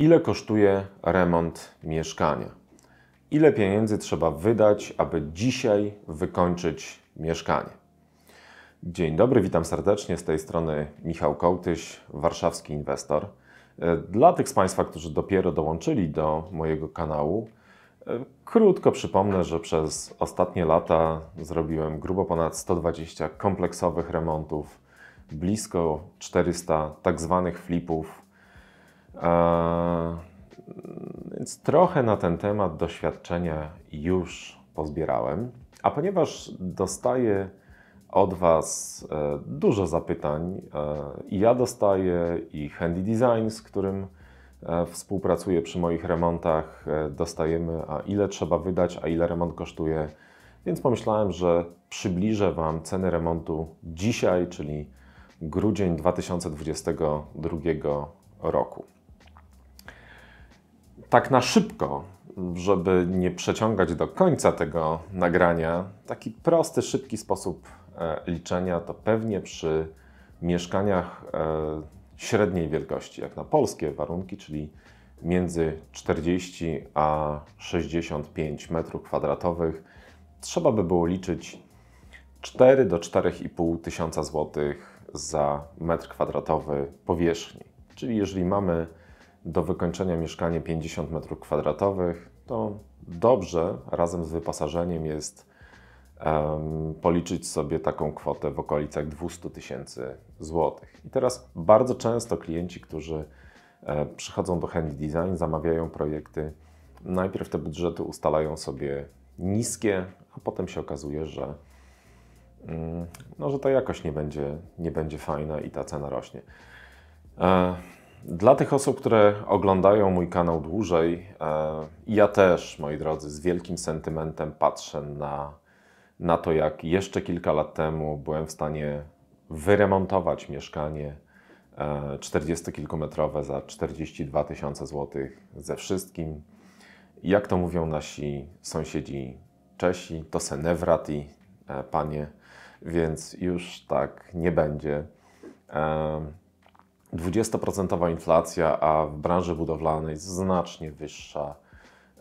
Ile kosztuje remont mieszkania? Ile pieniędzy trzeba wydać, aby dzisiaj wykończyć mieszkanie? Dzień dobry, witam serdecznie. Z tej strony Michał Kołtyś, warszawski inwestor. E, dla tych z Państwa, którzy dopiero dołączyli do mojego kanału, e, krótko przypomnę, że przez ostatnie lata zrobiłem grubo ponad 120 kompleksowych remontów, blisko 400 tak zwanych flipów więc trochę na ten temat doświadczenia już pozbierałem. A ponieważ dostaję od Was e, dużo zapytań, e, i ja dostaję, i Handy Design, z którym e, współpracuję przy moich remontach, dostajemy, a ile trzeba wydać, a ile remont kosztuje. Więc pomyślałem, że przybliżę Wam ceny remontu dzisiaj, czyli grudzień 2022 roku tak na szybko, żeby nie przeciągać do końca tego nagrania, taki prosty, szybki sposób e, liczenia to pewnie przy mieszkaniach e, średniej wielkości, jak na polskie warunki, czyli między 40 a 65 m2, trzeba by było liczyć 4 do 4,5 tysiąca złotych za metr kwadratowy powierzchni. Czyli jeżeli mamy do wykończenia mieszkanie 50 m2, to dobrze razem z wyposażeniem jest um, policzyć sobie taką kwotę w okolicach 200 tysięcy złotych. I teraz bardzo często klienci, którzy e, przychodzą do Handy Design, zamawiają projekty, najpierw te budżety ustalają sobie niskie, a potem się okazuje, że mm, no, że ta jakość nie będzie, nie będzie fajna i ta cena rośnie. E, dla tych osób, które oglądają mój kanał dłużej, e, ja też, moi drodzy, z wielkim sentymentem patrzę na, na to, jak jeszcze kilka lat temu byłem w stanie wyremontować mieszkanie 40-kilometrowe e, za 42 tysiące złotych ze wszystkim. Jak to mówią nasi sąsiedzi Czesi, to se nevrati, e, panie, więc już tak nie będzie. 20% inflacja, a w branży budowlanej znacznie wyższa,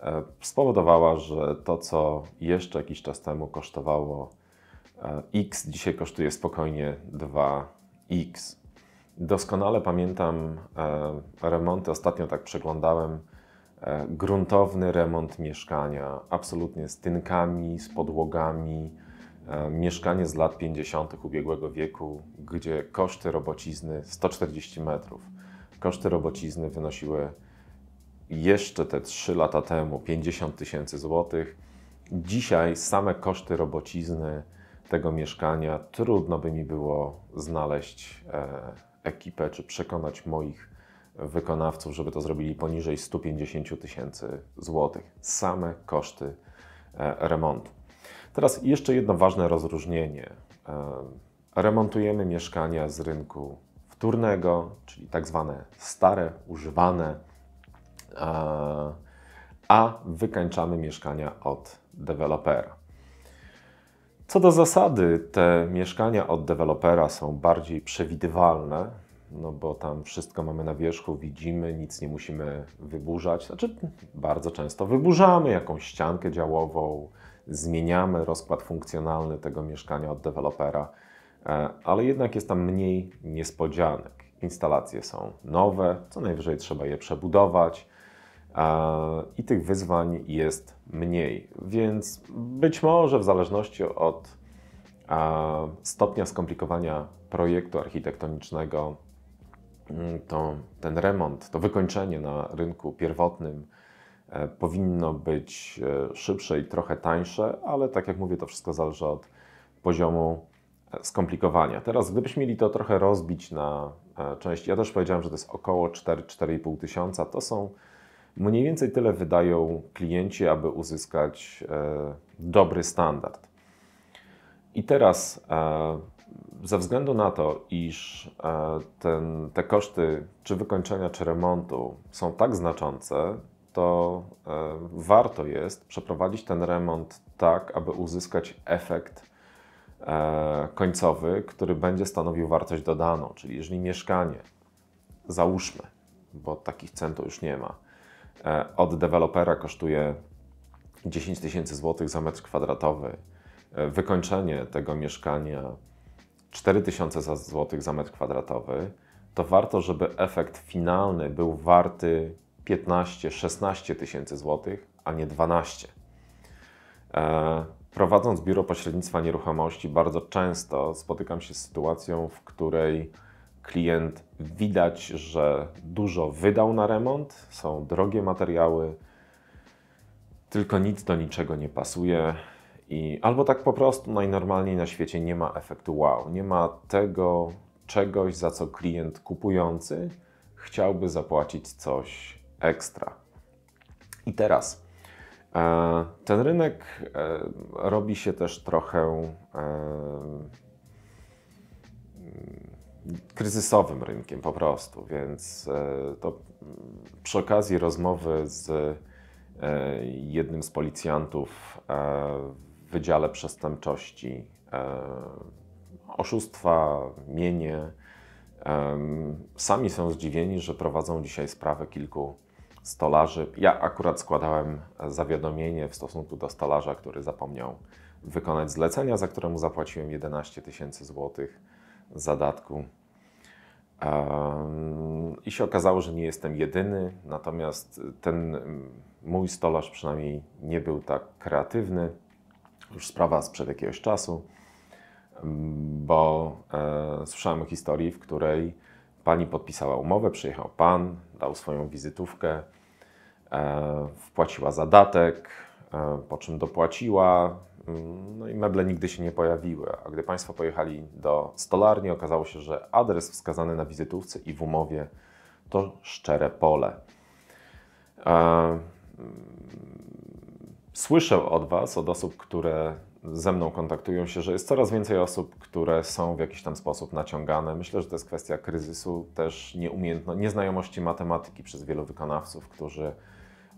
e, spowodowała, że to, co jeszcze jakiś czas temu kosztowało e, X, dzisiaj kosztuje spokojnie 2X. Doskonale pamiętam e, remonty. Ostatnio tak przeglądałem gruntowny remont mieszkania, absolutnie z tynkami, z podłogami E, mieszkanie z lat 50. ubiegłego wieku, gdzie koszty robocizny 140 metrów. Koszty robocizny wynosiły jeszcze te 3 lata temu 50 tysięcy złotych. Dzisiaj same koszty robocizny tego mieszkania trudno by mi było znaleźć e, ekipę czy przekonać moich wykonawców, żeby to zrobili poniżej 150 tysięcy złotych. Same koszty e, remontu. Teraz jeszcze jedno ważne rozróżnienie. Remontujemy mieszkania z rynku wtórnego, czyli tak zwane stare, używane, e, a wykańczamy mieszkania od dewelopera. Co do zasady, te mieszkania od dewelopera są bardziej przewidywalne, no bo tam wszystko mamy na wierzchu, widzimy, nic nie musimy wyburzać. Znaczy, bardzo często wyburzamy jakąś ściankę działową, zmieniamy rozkład funkcjonalny tego mieszkania od dewelopera, e, ale jednak jest tam mniej niespodzianek. Instalacje są nowe, co najwyżej trzeba je przebudować e, i tych wyzwań jest mniej. Więc być może w zależności od e, stopnia skomplikowania projektu architektonicznego, mm, to ten remont, to wykończenie na rynku pierwotnym E, powinno być e, szybsze i trochę tańsze, ale tak jak mówię, to wszystko zależy od poziomu e, skomplikowania. Teraz, gdybyśmy mieli to trochę rozbić na części, ja też powiedziałem, że to jest około 4-4,5 tysiąca, to są mniej więcej tyle wydają klienci, aby uzyskać dobry standard. I teraz ze względu na to, iż ten, te koszty czy wykończenia, czy remontu są tak znaczące, to e, warto jest przeprowadzić ten remont tak, aby uzyskać efekt e, końcowy, który będzie stanowił wartość dodaną. Czyli jeżeli mieszkanie, załóżmy, bo takich cen to już nie ma, e, od dewelopera kosztuje 10 tysięcy złotych za metr kwadratowy, wykończenie tego mieszkania 4000 zł za metr kwadratowy, to warto, żeby efekt finalny był warty 15-16 tysięcy złotych, a nie 12. E, prowadząc biuro pośrednictwa nieruchomości, bardzo często spotykam się z sytuacją, w której klient widać, że dużo wydał na remont, są drogie materiały, tylko nic do niczego nie pasuje. I albo tak po prostu najnormalniej na świecie nie ma efektu wow, nie ma tego czegoś, za co klient kupujący chciałby zapłacić coś ekstra. I teraz e, ten rynek e, robi się też trochę e, kryzysowym rynkiem po prostu, więc to przy okazji rozmowy z jednym z policjantów w Wydziale Przestępczości oszustwa, mienie. Sami są zdziwieni, że prowadzą dzisiaj sprawę kilku stolarzy. Ja akurat składałem zawiadomienie w stosunku do stolarza, który zapomniał wykonać zlecenia, za któremu zapłaciłem 11 tysięcy złotych zadatku. I się okazało, że nie jestem jedyny, natomiast ten mm, mój stolarz przynajmniej nie był tak kreatywny. Już sprawa sprzed jakiegoś czasu, bo e, słyszałem o historii, w której pani podpisała umowę, przyjechał pan, dał swoją wizytówkę, E, wpłaciła zadatek, e, po czym dopłaciła, mm, no i meble nigdy się nie pojawiły. A gdy Państwo pojechali do stolarni, okazało się, że adres wskazany na wizytówce i w umowie to szczere pole. E, mm, słyszę od Was, od osób, które ze mną kontaktują się, że jest coraz więcej osób, które są w jakiś tam sposób naciągane. Myślę, że to jest kwestia kryzysu, też nieumiejętności, nieznajomości matematyki przez wielu wykonawców, którzy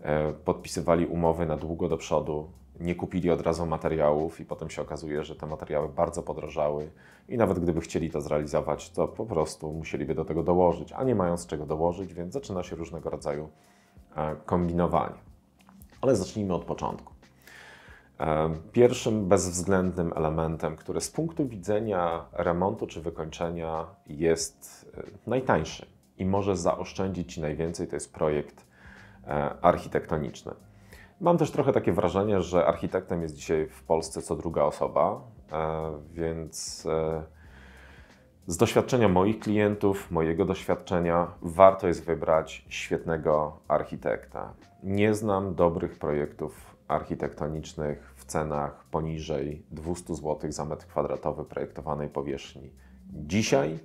E, podpisywali umowy na długo do przodu, nie kupili od razu materiałów i potem się okazuje, że te materiały bardzo podrożały i nawet gdyby chcieli to zrealizować, to po prostu musieliby do tego dołożyć, a nie mają z czego dołożyć, więc zaczyna się różnego rodzaju e, kombinowanie. Ale zacznijmy od początku. E, pierwszym bezwzględnym elementem, który z punktu widzenia remontu czy wykończenia jest najtańszy i może zaoszczędzić Ci najwięcej, to jest projekt E, architektoniczny. Mam też trochę takie wrażenie, że architektem jest dzisiaj w Polsce co druga osoba, e, więc e, z doświadczenia moich klientów, mojego doświadczenia, warto jest wybrać świetnego architekta. Nie znam dobrych projektów architektonicznych w cenach poniżej 200 zł za metr kwadratowy projektowanej powierzchni. Dzisiaj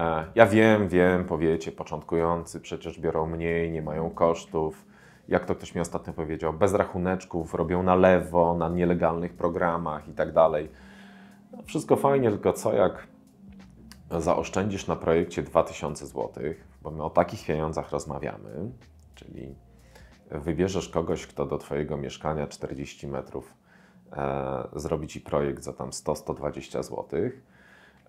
E, ja wiem, wiem, powiecie, początkujący przecież biorą mniej, nie mają kosztów. Jak to ktoś mi ostatnio powiedział, bez rachuneczków, robią na lewo, na nielegalnych programach i tak dalej. No, wszystko fajnie, tylko co jak zaoszczędzisz na projekcie 2000 zł, bo my o takich pieniądzach rozmawiamy, czyli wybierzesz kogoś, kto do Twojego mieszkania 40 metrów e, zrobi Ci projekt za tam 100-120 złotych,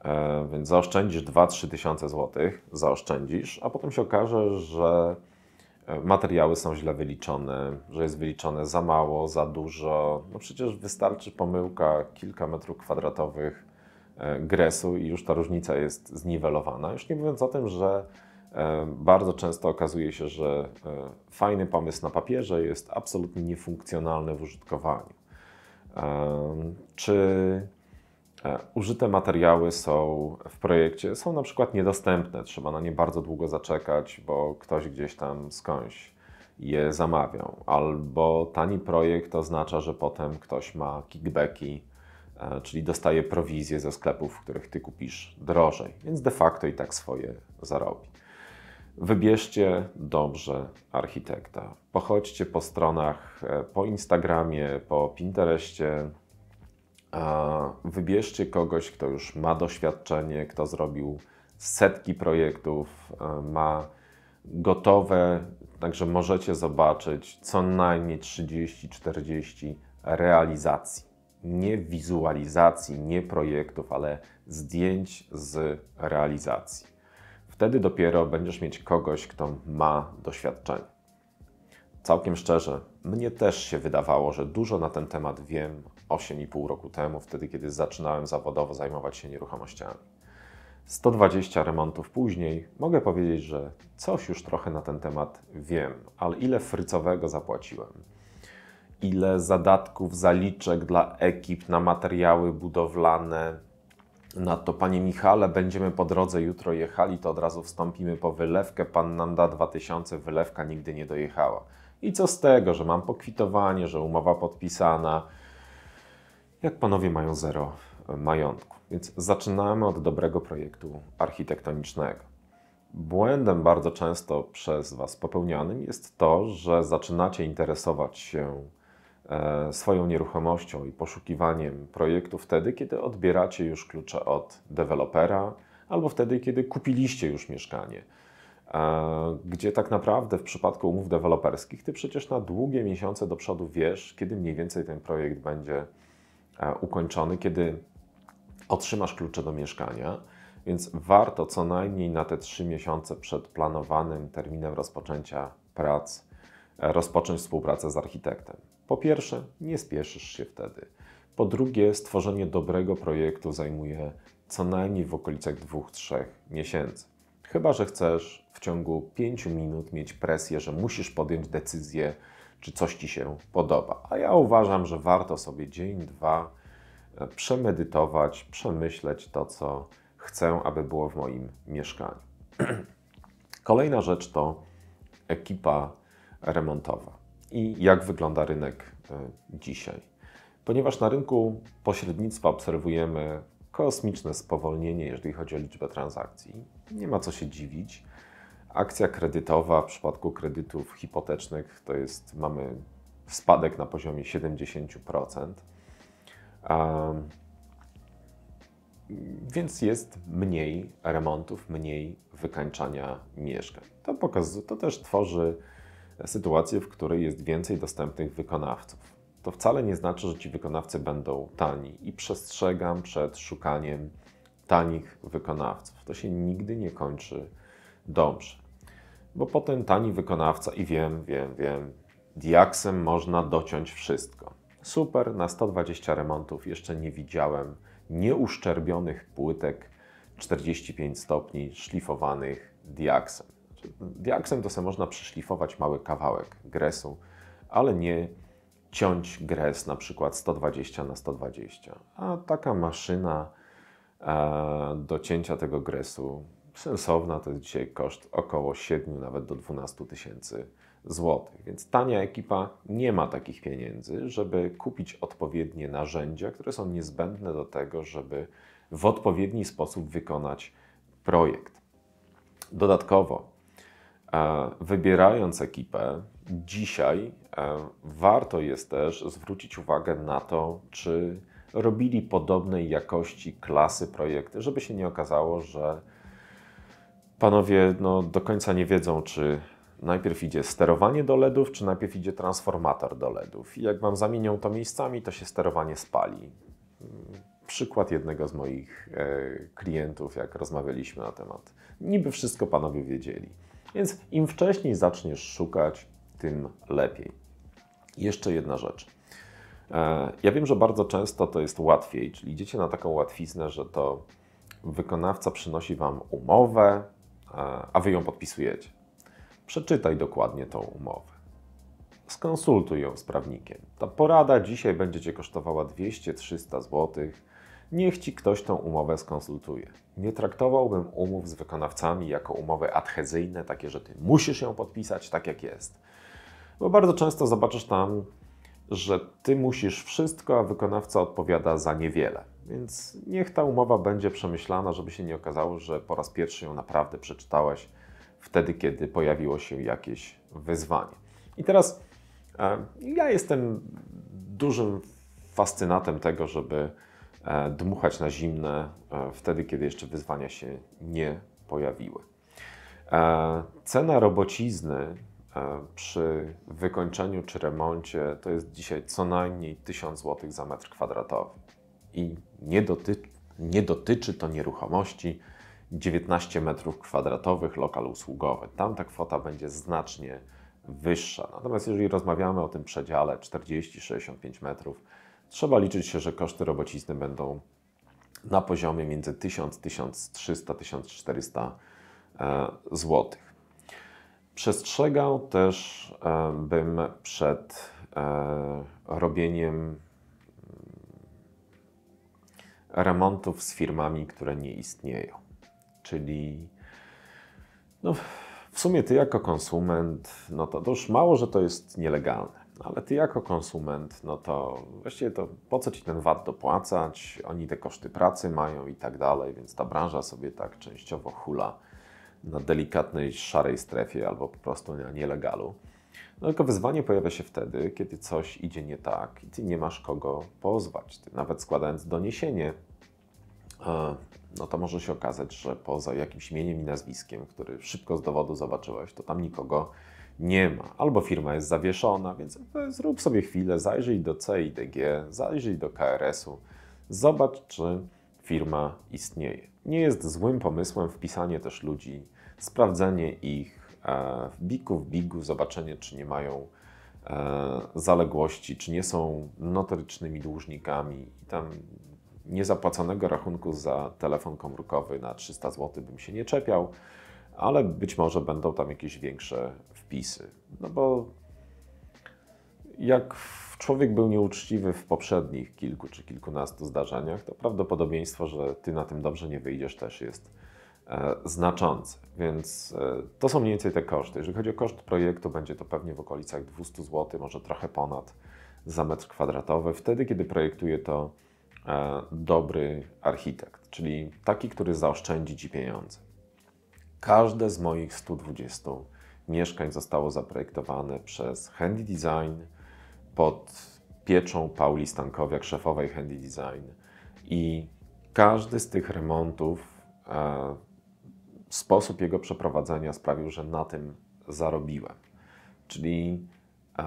E, więc zaoszczędzisz 2-3 tysiące złotych, zaoszczędzisz, a potem się okaże, że e, materiały są źle wyliczone, że jest wyliczone za mało, za dużo. No przecież wystarczy pomyłka kilka metrów kwadratowych e, gresu i już ta różnica jest zniwelowana. Już nie mówiąc o tym, że bardzo często okazuje się, że fajny pomysł na papierze jest absolutnie niefunkcjonalny w użytkowaniu. Czy E, użyte materiały są w projekcie, są na przykład niedostępne, trzeba na nie bardzo długo zaczekać, bo ktoś gdzieś tam skądś je zamawiał. Albo tani projekt oznacza, że potem ktoś ma kickbacki, e, czyli dostaje prowizję ze sklepów, w których ty kupisz drożej, więc de facto i tak swoje zarobi. Wybierzcie dobrze architekta. Pochodźcie po stronach, e, po Instagramie, po Pinterestie, Wybierzcie kogoś, kto już ma doświadczenie, kto zrobił setki projektów, e, ma gotowe, także możecie zobaczyć co najmniej 30-40 realizacji. Nie wizualizacji, nie projektów, ale zdjęć z realizacji. Wtedy dopiero będziesz mieć kogoś, kto ma doświadczenie. Całkiem szczerze, mnie też się wydawało, że dużo na ten temat wiem, 8,5 roku temu, wtedy kiedy zaczynałem zawodowo zajmować się nieruchomościami. 120 remontów później mogę powiedzieć, że coś już trochę na ten temat wiem, ale ile frycowego zapłaciłem? Ile zadatków, zaliczek dla ekip na materiały budowlane? Na to, panie Michale, będziemy po drodze jutro jechali, to od razu wstąpimy po wylewkę. Pan nam da 2000, wylewka nigdy nie dojechała. I co z tego, że mam pokwitowanie, że umowa podpisana, jak panowie mają zero e, majątku. Więc zaczynamy od dobrego projektu architektonicznego. Błędem bardzo często przez Was popełnianym jest to, że zaczynacie interesować się e, swoją nieruchomością i poszukiwaniem projektu wtedy, kiedy odbieracie już klucze od dewelopera albo wtedy, kiedy kupiliście już mieszkanie. E, gdzie tak naprawdę w przypadku umów deweloperskich, ty przecież na długie miesiące do przodu wiesz, kiedy mniej więcej ten projekt będzie E, ukończony, kiedy otrzymasz klucze do mieszkania, więc warto co najmniej na te 3 miesiące przed planowanym terminem rozpoczęcia prac e, rozpocząć współpracę z architektem. Po pierwsze, nie spieszysz się wtedy. Po drugie, stworzenie dobrego projektu zajmuje co najmniej w okolicach 2-3 miesięcy. Chyba, że chcesz w ciągu 5 minut mieć presję, że musisz podjąć decyzję czy coś Ci się podoba. A ja uważam, że warto sobie dzień, dwa e, przemedytować, przemyśleć to, co chcę, aby było w moim mieszkaniu. Kolejna rzecz to ekipa remontowa i jak wygląda rynek e, dzisiaj. Ponieważ na rynku pośrednictwa obserwujemy kosmiczne spowolnienie, jeżeli chodzi o liczbę transakcji, nie ma co się dziwić. Akcja kredytowa w przypadku kredytów hipotecznych to jest, mamy spadek na poziomie 70%. Um, więc jest mniej remontów, mniej wykańczania mieszkań. To, pokazuje, to też tworzy sytuację, w której jest więcej dostępnych wykonawców. To wcale nie znaczy, że ci wykonawcy będą tani i przestrzegam przed szukaniem tanich wykonawców. To się nigdy nie kończy dobrze. Bo potem tani wykonawca i wiem, wiem, wiem, diaksem można dociąć wszystko. Super, na 120 remontów jeszcze nie widziałem nieuszczerbionych płytek 45 stopni szlifowanych diaksem. Znaczy, diaksem to sobie można przyszlifować mały kawałek gresu, ale nie ciąć gres na przykład 120 na 120. A taka maszyna e, do cięcia tego gresu sensowna, to jest dzisiaj koszt około 7, nawet do 12 tysięcy złotych. Więc tania ekipa nie ma takich pieniędzy, żeby kupić odpowiednie narzędzia, które są niezbędne do tego, żeby w odpowiedni sposób wykonać projekt. Dodatkowo, e, wybierając ekipę, dzisiaj e, warto jest też zwrócić uwagę na to, czy robili podobnej jakości klasy projekty, żeby się nie okazało, że Panowie no, do końca nie wiedzą, czy najpierw idzie sterowanie do LEDów, czy najpierw idzie transformator do LEDów. I jak Wam zamienią to miejscami, to się sterowanie spali. Przykład jednego z moich e, klientów, jak rozmawialiśmy na temat. Niby wszystko panowie wiedzieli. Więc im wcześniej zaczniesz szukać, tym lepiej. Jeszcze jedna rzecz. E, ja wiem, że bardzo często to jest łatwiej, czyli idziecie na taką łatwiznę, że to wykonawca przynosi Wam umowę, a Wy ją podpisujecie. Przeczytaj dokładnie tą umowę. Skonsultuj ją z prawnikiem. Ta porada dzisiaj będzie Cię kosztowała 200-300 zł. Niech Ci ktoś tą umowę skonsultuje. Nie traktowałbym umów z wykonawcami jako umowy adhezyjne, takie, że Ty musisz ją podpisać tak jak jest. Bo bardzo często zobaczysz tam, że Ty musisz wszystko, a wykonawca odpowiada za niewiele. Więc niech ta umowa będzie przemyślana, żeby się nie okazało, że po raz pierwszy ją naprawdę przeczytałeś wtedy, kiedy pojawiło się jakieś wyzwanie. I teraz e, ja jestem dużym fascynatem tego, żeby e, dmuchać na zimne e, wtedy, kiedy jeszcze wyzwania się nie pojawiły. Cena robocizny przy wykończeniu czy remoncie to jest dzisiaj co najmniej 1000 zł za metr kwadratowy. I nie dotyczy, nie dotyczy to nieruchomości 19 m2, lokal usługowy. Tam ta kwota będzie znacznie wyższa. Natomiast jeżeli rozmawiamy o tym przedziale 40-65 metrów, trzeba liczyć się, że koszty robocizny będą na poziomie między 1000, 1300, 1400 zł. Przestrzegał też e, bym przed e, robieniem remontów z firmami, które nie istnieją. Czyli no, w sumie ty jako konsument, no to, to już mało, że to jest nielegalne. Ale ty jako konsument, no to właściwie to po co ci ten VAT dopłacać? Oni te koszty pracy mają i tak dalej, więc ta branża sobie tak częściowo hula na delikatnej szarej strefie albo po prostu na nielegalu. No tylko wyzwanie pojawia się wtedy, kiedy coś idzie nie tak i ty nie masz kogo pozwać. Ty nawet składając doniesienie, e, no to może się okazać, że poza jakimś imieniem i nazwiskiem, który szybko z dowodu zobaczyłeś, to tam nikogo nie ma. Albo firma jest zawieszona, więc e, zrób sobie chwilę, zajrzyj do CIDG, zajrzyj do KRS-u, zobacz, czy firma istnieje. Nie jest złym pomysłem wpisanie też ludzi, sprawdzenie ich E, w biku w bigu, zobaczenie, czy nie mają e, zaległości, czy nie są notorycznymi dłużnikami i tam niezapłaconego rachunku za telefon komórkowy na 300 zł bym się nie czepiał, ale być może będą tam jakieś większe wpisy. No bo jak człowiek był nieuczciwy w poprzednich kilku czy kilkunastu zdarzeniach, to prawdopodobieństwo, że ty na tym dobrze nie wyjdziesz, też jest E, znaczące. Więc e, to są mniej więcej te koszty. Jeżeli chodzi o koszt projektu, będzie to pewnie w okolicach 200 zł, może trochę ponad za metr kwadratowy, wtedy kiedy projektuje to e, dobry architekt, czyli taki, który zaoszczędzi Ci pieniądze. Każde z moich 120 mieszkań zostało zaprojektowane przez Handy Design pod pieczą Pauli Stankowiak, szefowej Handy Design i każdy z tych remontów sposób jego przeprowadzenia sprawił, że na tym zarobiłem. Czyli e,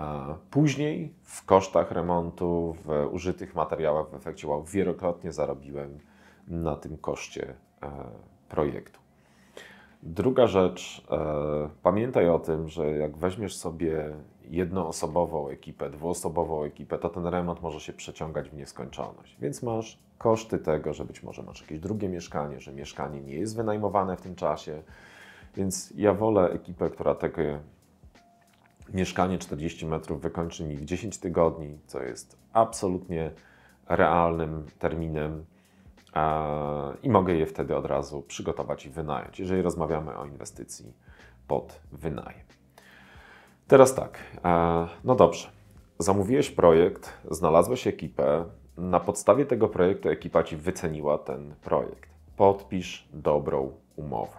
Później w kosztach remontu, w użytych materiałach w efekcie wow wielokrotnie zarobiłem na tym koszcie e, projektu. Druga rzecz, e, pamiętaj o tym, że jak weźmiesz sobie jednoosobową ekipę, dwuosobową ekipę, to ten remont może się przeciągać w nieskończoność. Więc masz koszty tego, że być może masz jakieś drugie mieszkanie, że mieszkanie nie jest wynajmowane w tym czasie. Więc ja wolę ekipę, która takie mieszkanie 40 metrów wykończy mi w 10 tygodni, co jest absolutnie realnym terminem E, i mogę je wtedy od razu przygotować i wynająć, jeżeli rozmawiamy o inwestycji pod wynajem. Teraz tak, e, no dobrze, zamówiłeś projekt, znalazłeś ekipę, na podstawie tego projektu ekipa Ci wyceniła ten projekt. Podpisz dobrą umowę.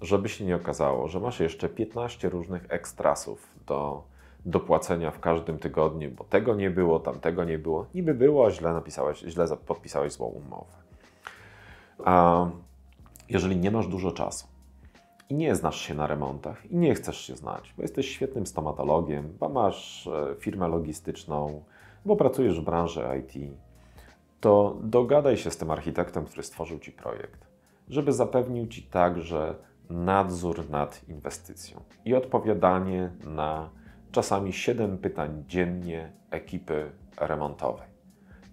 Żeby się nie okazało, że masz jeszcze 15 różnych ekstrasów do dopłacenia w każdym tygodniu, bo tego nie było, tamtego nie było. Niby było, źle napisałeś, źle podpisałeś złą umowę jeżeli nie masz dużo czasu i nie znasz się na remontach i nie chcesz się znać, bo jesteś świetnym stomatologiem, bo masz e, firmę logistyczną, bo pracujesz w branży IT, to dogadaj się z tym architektem, który stworzył Ci projekt, żeby zapewnił Ci także nadzór nad inwestycją i odpowiadanie na czasami 7 pytań dziennie ekipy remontowej.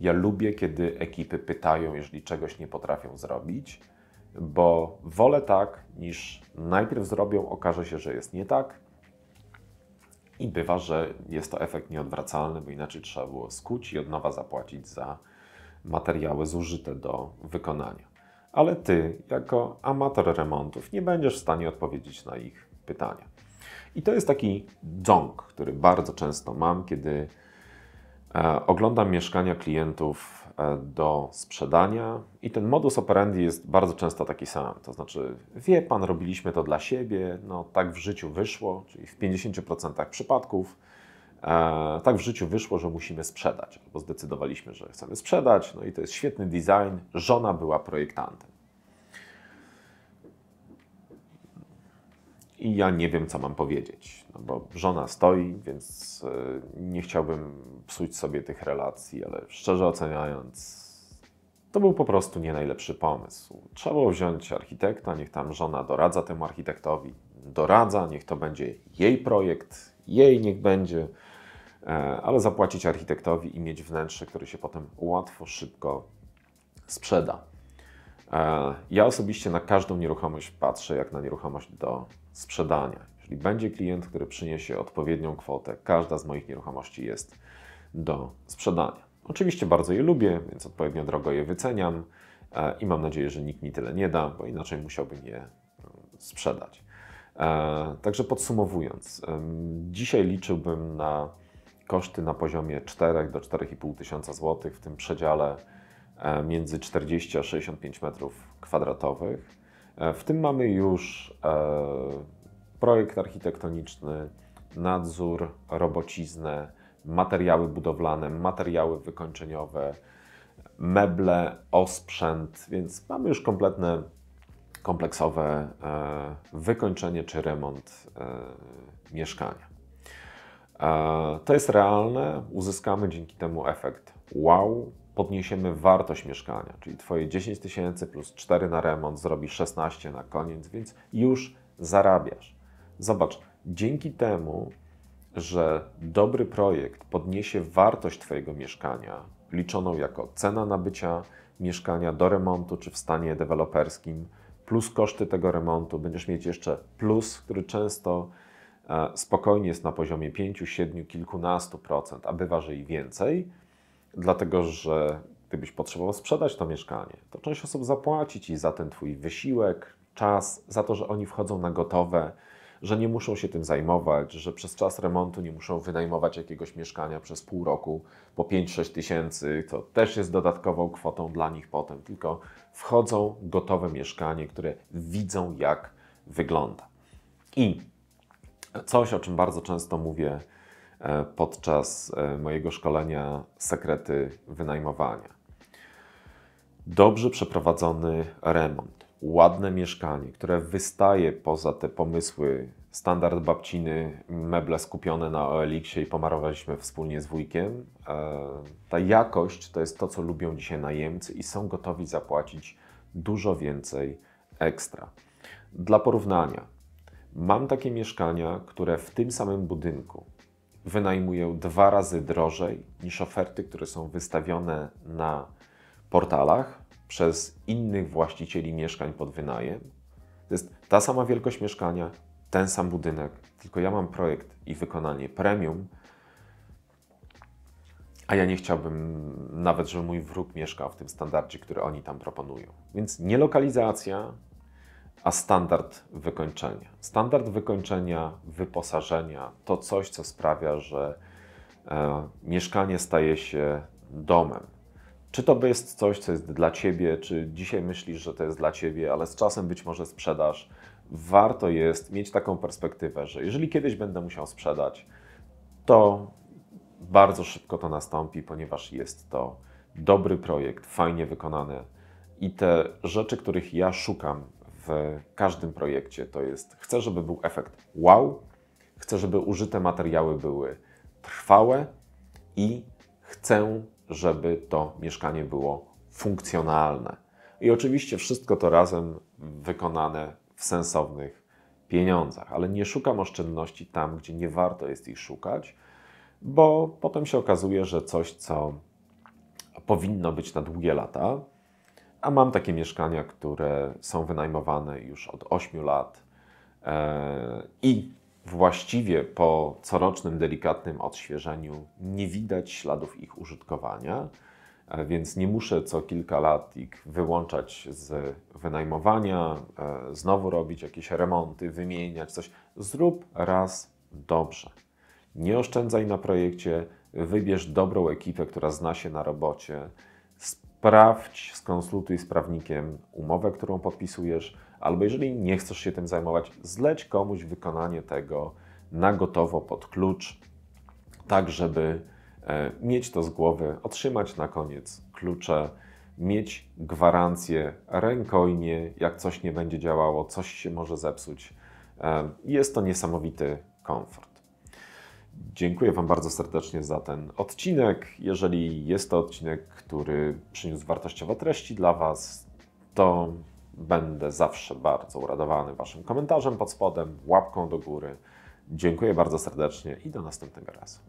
Ja lubię, kiedy ekipy pytają, jeżeli czegoś nie potrafią zrobić, bo wolę tak, niż najpierw zrobią, okaże się, że jest nie tak. I bywa, że jest to efekt nieodwracalny, bo inaczej trzeba było skuć i od nowa zapłacić za materiały zużyte do wykonania. Ale ty, jako amator remontów, nie będziesz w stanie odpowiedzieć na ich pytania. I to jest taki dzong, który bardzo często mam, kiedy E, oglądam mieszkania klientów e, do sprzedania i ten modus operandi jest bardzo często taki sam. To znaczy, wie pan, robiliśmy to dla siebie, no tak w życiu wyszło, czyli w 50% przypadków e, tak w życiu wyszło, że musimy sprzedać, albo zdecydowaliśmy, że chcemy sprzedać, no i to jest świetny design, żona była projektantem. i ja nie wiem, co mam powiedzieć, no bo żona stoi, więc e, nie chciałbym psuć sobie tych relacji, ale szczerze oceniając, to był po prostu nie najlepszy pomysł. Trzeba było wziąć architekta, niech tam żona doradza temu architektowi, doradza, niech to będzie jej projekt, jej niech będzie, e, ale zapłacić architektowi i mieć wnętrze, które się potem łatwo, szybko sprzeda. E, ja osobiście na każdą nieruchomość patrzę jak na nieruchomość do sprzedania. Jeśli będzie klient, który przyniesie odpowiednią kwotę, każda z moich nieruchomości jest do sprzedania. Oczywiście bardzo je lubię, więc odpowiednio drogo je wyceniam e, i mam nadzieję, że nikt mi tyle nie da, bo inaczej musiałbym je mm, sprzedać. E, także podsumowując, dzisiaj liczyłbym na koszty na poziomie 4 do 4,5 tysiąca złotych w tym przedziale e, między 40 a 65 metrów kwadratowych. E, w tym mamy już e, projekt architektoniczny, nadzór, robociznę, materiały budowlane, materiały wykończeniowe, meble, osprzęt, więc mamy już kompletne, kompleksowe e, wykończenie czy remont mieszkania. To jest realne, uzyskamy dzięki temu efekt wow, podniesiemy wartość mieszkania, czyli Twoje 10 tysięcy plus 4 na remont zrobi 16 na koniec, więc już zarabiasz. Zobacz, dzięki temu, że dobry projekt podniesie wartość Twojego mieszkania, liczoną jako cena nabycia mieszkania do remontu czy w stanie deweloperskim, plus koszty tego remontu, będziesz mieć jeszcze plus, który często e, spokojnie jest na poziomie 5, 7, kilkunastu procent, a bywa, że i więcej dlatego że gdybyś potrzebował sprzedać to mieszkanie, to część osób zapłaci ci za ten twój wysiłek, czas, za to, że oni wchodzą na gotowe, że nie muszą się tym zajmować, że przez czas remontu nie muszą wynajmować jakiegoś mieszkania przez pół roku po 5-6 tysięcy, to też jest dodatkową kwotą dla nich potem, tylko wchodzą gotowe mieszkanie, które widzą jak wygląda. I coś, o czym bardzo często mówię E, podczas e, mojego szkolenia sekrety wynajmowania. Dobrze przeprowadzony remont, ładne mieszkanie, które wystaje poza te pomysły standard babciny, meble skupione na OLX-ie i pomarowaliśmy wspólnie z wujkiem. E, ta jakość to jest to, co lubią dzisiaj najemcy i są gotowi zapłacić dużo więcej ekstra. Dla porównania, mam takie mieszkania, które w tym samym budynku wynajmuję dwa razy drożej niż oferty, które są wystawione na portalach przez innych właścicieli mieszkań pod wynajem. To jest ta sama wielkość mieszkania, ten sam budynek, tylko ja mam projekt i wykonanie premium, a ja nie chciałbym nawet, żeby mój wróg mieszkał w tym standardzie, który oni tam proponują. Więc nie lokalizacja, a standard wykończenia. Standard wykończenia, wyposażenia to coś, co sprawia, że e, mieszkanie staje się domem. Czy to jest coś, co jest dla ciebie, czy dzisiaj myślisz, że to jest dla ciebie, ale z czasem być może sprzedasz. Warto jest mieć taką perspektywę, że jeżeli kiedyś będę musiał sprzedać, to bardzo szybko to nastąpi, ponieważ jest to dobry projekt, fajnie wykonany i te rzeczy, których ja szukam w każdym projekcie. To jest, chcę, żeby był efekt wow, chcę, żeby użyte materiały były trwałe i chcę, żeby to mieszkanie było funkcjonalne. I oczywiście wszystko to razem wykonane w sensownych pieniądzach, ale nie szukam oszczędności tam, gdzie nie warto jest ich szukać, bo potem się okazuje, że coś, co powinno być na długie lata, a mam takie mieszkania, które są wynajmowane już od 8 lat e, i właściwie po corocznym delikatnym odświeżeniu nie widać śladów ich użytkowania, e, więc nie muszę co kilka lat ich wyłączać z wynajmowania, e, znowu robić jakieś remonty, wymieniać coś. Zrób raz dobrze. Nie oszczędzaj na projekcie, wybierz dobrą ekipę, która zna się na robocie sprawdź, skonsultuj z prawnikiem umowę, którą podpisujesz, albo jeżeli nie chcesz się tym zajmować, zleć komuś wykonanie tego na gotowo pod klucz, tak żeby e, mieć to z głowy, otrzymać na koniec klucze, mieć gwarancję rękojnie, jak coś nie będzie działało, coś się może zepsuć. E, jest to niesamowity komfort. Dziękuję Wam bardzo serdecznie za ten odcinek. Jeżeli jest to odcinek, który przyniósł wartościowe treści dla Was, to będę zawsze bardzo uradowany Waszym komentarzem pod spodem, łapką do góry. Dziękuję bardzo serdecznie i do następnego razu.